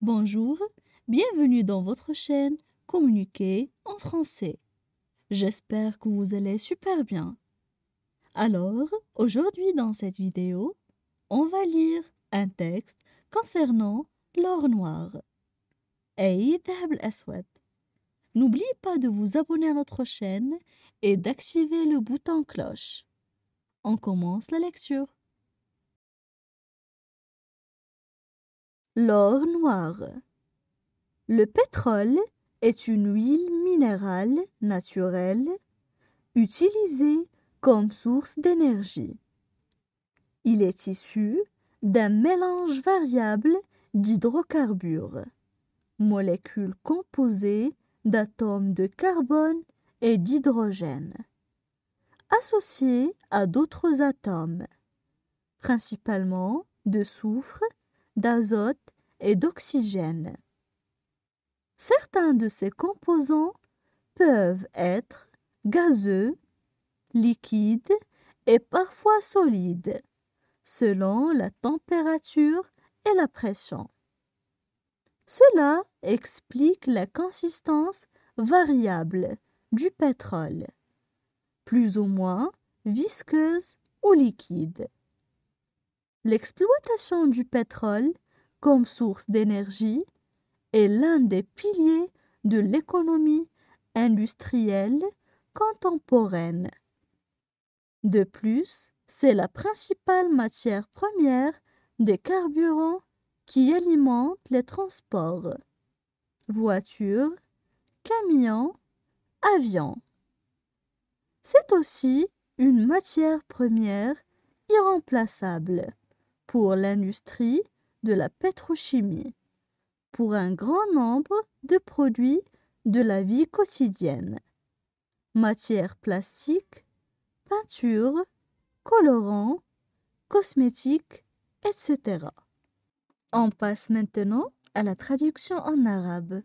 Bonjour, bienvenue dans votre chaîne Communiquer en français. J'espère que vous allez super bien. Alors, aujourd'hui dans cette vidéo, on va lire un texte concernant l'or noir. N'oubliez pas de vous abonner à notre chaîne et d'activer le bouton cloche. On commence la lecture. l'or noir. Le pétrole est une huile minérale naturelle utilisée comme source d'énergie. Il est issu d'un mélange variable d'hydrocarbures, molécules composées d'atomes de carbone et d'hydrogène, associés à d'autres atomes, principalement de soufre d'azote et d'oxygène. Certains de ces composants peuvent être gazeux, liquides et parfois solides, selon la température et la pression. Cela explique la consistance variable du pétrole, plus ou moins visqueuse ou liquide. L'exploitation du pétrole comme source d'énergie est l'un des piliers de l'économie industrielle contemporaine. De plus, c'est la principale matière première des carburants qui alimentent les transports, voitures, camions, avions. C'est aussi une matière première irremplaçable pour l'industrie de la pétrochimie, pour un grand nombre de produits de la vie quotidienne, matières plastiques, peintures, colorants, cosmétiques, etc. On passe maintenant à la traduction en arabe.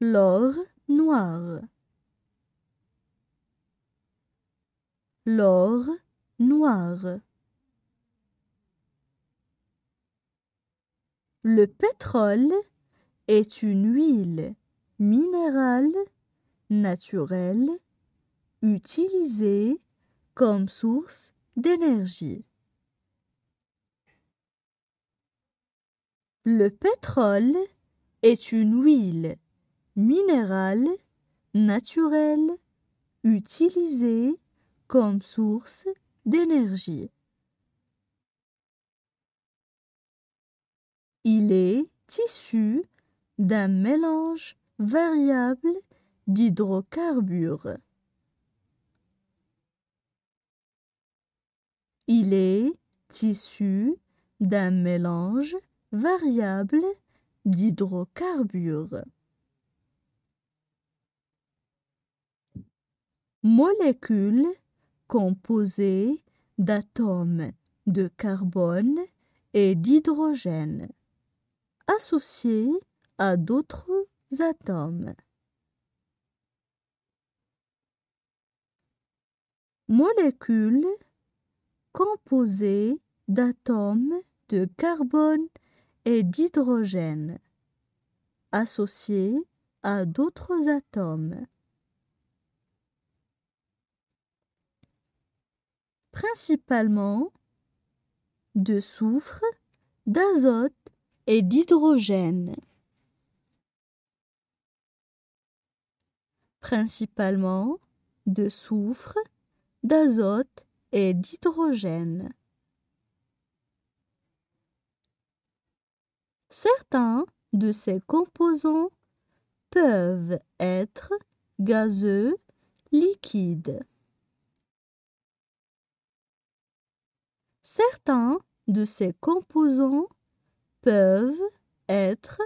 L'or noir. L'or le pétrole est une huile minérale naturelle utilisée comme source d'énergie. Le pétrole est une huile minérale naturelle utilisée comme source d'énergie. Il est tissu d'un mélange variable d'hydrocarbures. Il est tissu d'un mélange variable d'hydrocarbures. Molécule Composé d'atomes de carbone et d'hydrogène, associés à d'autres atomes. Molécule composée d'atomes de carbone et d'hydrogène associés à d'autres atomes. principalement de soufre, d'azote et d'hydrogène. Principalement de soufre, d'azote et d'hydrogène. Certains de ces composants peuvent être gazeux, liquides. Certains de ces composants peuvent être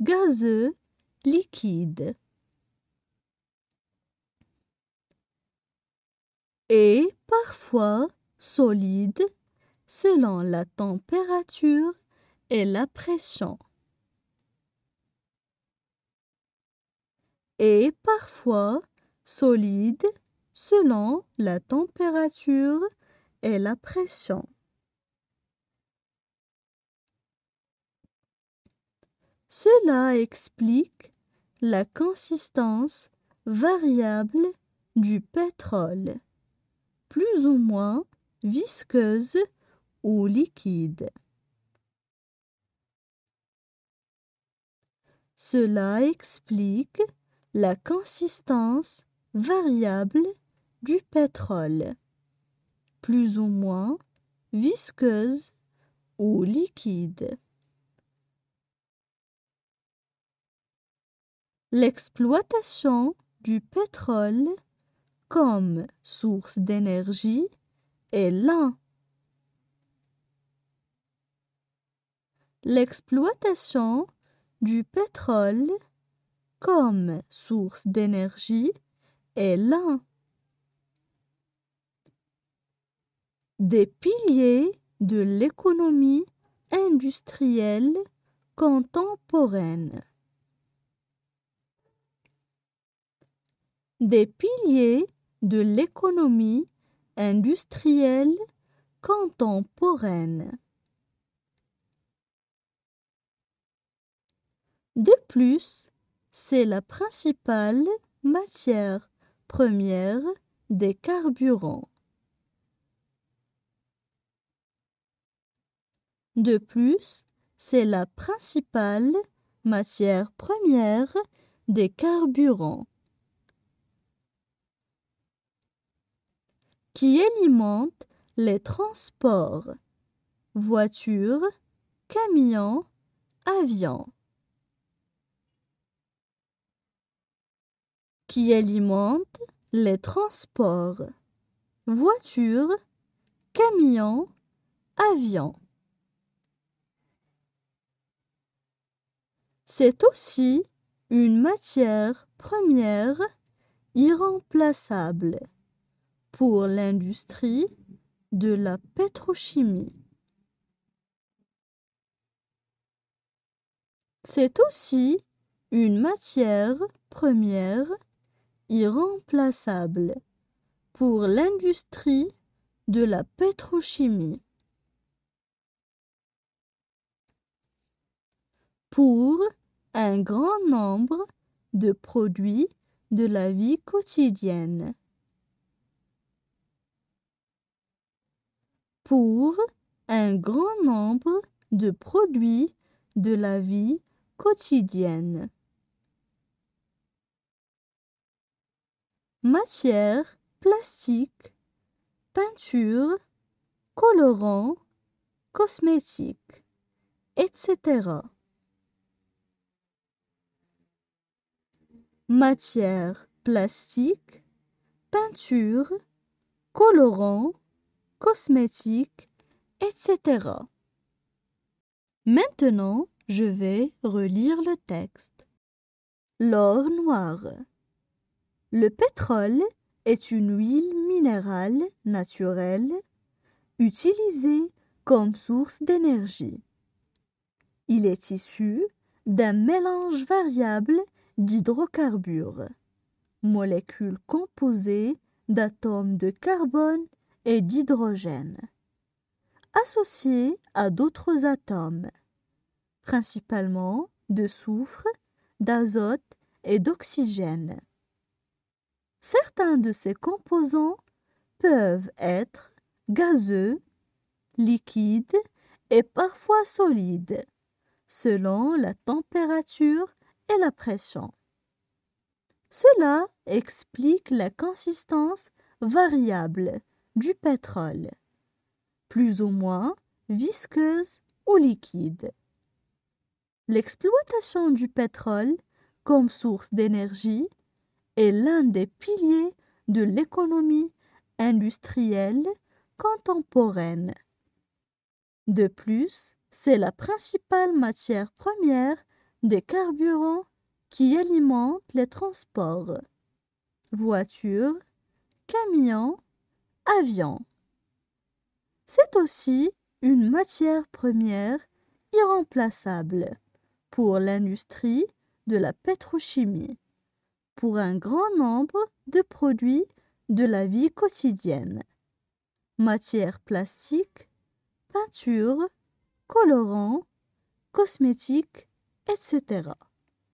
gazeux, liquides et parfois solides selon la température et la pression. et parfois solides selon la température et la pression. Cela explique la consistance variable du pétrole, plus ou moins visqueuse ou liquide. Cela explique la consistance variable du pétrole, plus ou moins visqueuse ou liquide. l'exploitation du pétrole comme source d'énergie est l'un. L'exploitation du pétrole comme source d'énergie est l'un des piliers de l'économie industrielle contemporaine. des piliers de l'économie industrielle contemporaine. De plus, c'est la principale matière première des carburants. De plus, c'est la principale matière première des carburants. qui alimente les transports voitures, camions, avions, qui alimente les transports voitures, camions, avions. C'est aussi une matière première irremplaçable pour l'industrie de la pétrochimie. C'est aussi une matière première irremplaçable pour l'industrie de la pétrochimie. Pour un grand nombre de produits de la vie quotidienne. pour un grand nombre de produits de la vie quotidienne. Matière, plastique, peinture, colorant, cosmétiques, etc. Matière plastique, peinture, colorant, cosmétiques, etc. Maintenant, je vais relire le texte. L'or noir. Le pétrole est une huile minérale naturelle utilisée comme source d'énergie. Il est issu d'un mélange variable d'hydrocarbures, molécules composées d'atomes de carbone et d'hydrogène, associés à d'autres atomes, principalement de soufre, d'azote et d'oxygène. Certains de ces composants peuvent être gazeux, liquides et parfois solides, selon la température et la pression. Cela explique la consistance variable du pétrole, plus ou moins visqueuse ou liquide. L'exploitation du pétrole comme source d'énergie est l'un des piliers de l'économie industrielle contemporaine. De plus, c'est la principale matière première des carburants qui alimentent les transports, voitures, camions avion. C'est aussi une matière première irremplaçable pour l'industrie de la pétrochimie, pour un grand nombre de produits de la vie quotidienne, matières plastiques, peintures, colorants, cosmétiques, etc.